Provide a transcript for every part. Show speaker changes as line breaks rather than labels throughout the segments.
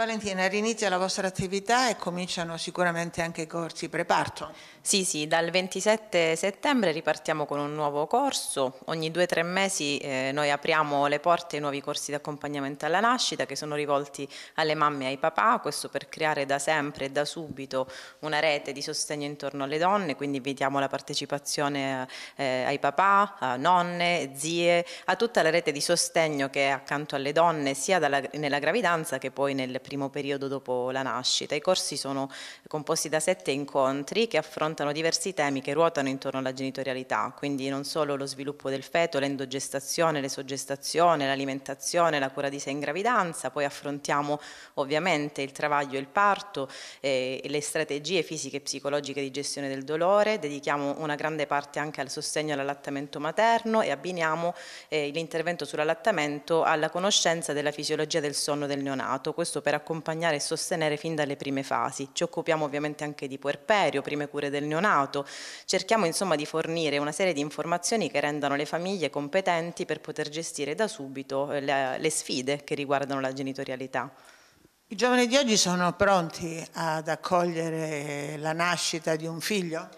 Valentina, rinizia la vostra attività e cominciano sicuramente anche i corsi preparto. Sì, sì, dal 27 settembre ripartiamo con un nuovo corso. Ogni due o tre mesi eh, noi apriamo le porte ai nuovi corsi di accompagnamento alla nascita che sono rivolti alle mamme e ai papà, questo per creare da sempre e da subito una rete di sostegno intorno alle donne, quindi invitiamo la partecipazione eh, ai papà, a nonne, zie, a tutta la rete di sostegno che è accanto alle donne sia dalla, nella gravidanza che poi nel primo periodo dopo la nascita. I corsi sono composti da sette incontri che affrontano diversi temi che ruotano intorno alla genitorialità, quindi non solo lo sviluppo del feto, l'endogestazione, l'esogestazione, l'alimentazione, la cura di sé in gravidanza, poi affrontiamo ovviamente il travaglio e il parto, eh, le strategie fisiche e psicologiche di gestione del dolore, dedichiamo una grande parte anche al sostegno all'allattamento materno e abbiniamo eh, l'intervento sull'allattamento alla conoscenza della fisiologia del sonno del neonato. Questo per per accompagnare e sostenere fin dalle prime fasi. Ci occupiamo ovviamente anche di puerperio, prime cure del neonato, cerchiamo insomma di fornire una serie di informazioni che rendano le famiglie competenti per poter gestire da subito eh, le, le sfide che riguardano la genitorialità. I giovani di oggi sono pronti ad accogliere la nascita di un figlio?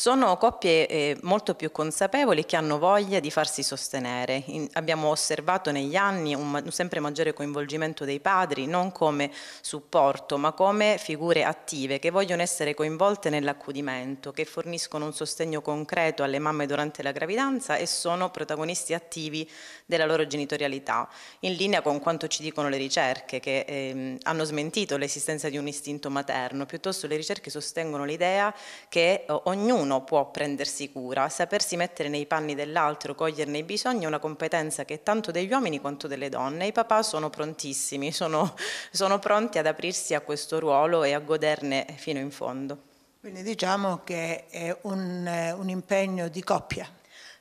Sono coppie eh, molto più consapevoli che hanno voglia di farsi sostenere. In, abbiamo osservato negli anni un, un, sempre maggiore coinvolgimento dei padri, non come supporto, ma come figure attive che vogliono essere coinvolte nell'accudimento, che forniscono un sostegno concreto alle mamme durante la gravidanza e sono protagonisti attivi della loro genitorialità, in linea con quanto ci dicono le ricerche che eh, hanno smentito l'esistenza di un istinto materno, piuttosto le ricerche sostengono l'idea che eh, ognuno uno può prendersi cura, sapersi mettere nei panni dell'altro, coglierne i bisogni è una competenza che tanto degli uomini quanto delle donne. I papà sono prontissimi, sono, sono pronti ad aprirsi a questo ruolo e a goderne fino in fondo. Quindi diciamo che è un, eh, un impegno di coppia.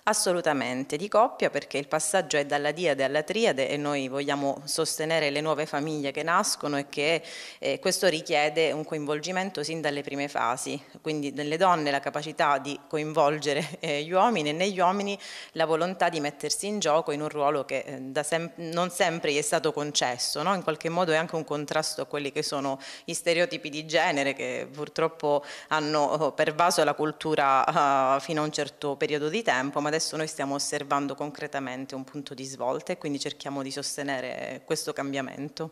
Assolutamente, di coppia perché il passaggio è dalla diade alla triade e noi vogliamo sostenere le nuove famiglie che nascono e che eh, questo richiede un coinvolgimento sin dalle prime fasi, quindi nelle donne la capacità di coinvolgere eh, gli uomini e negli uomini la volontà di mettersi in gioco in un ruolo che eh, sem non sempre gli è stato concesso, no? in qualche modo è anche un contrasto a quelli che sono gli stereotipi di genere che purtroppo hanno oh, pervaso la cultura ah, fino a un certo periodo di tempo, ma adesso noi stiamo osservando concretamente un punto di svolta e quindi cerchiamo di sostenere questo cambiamento.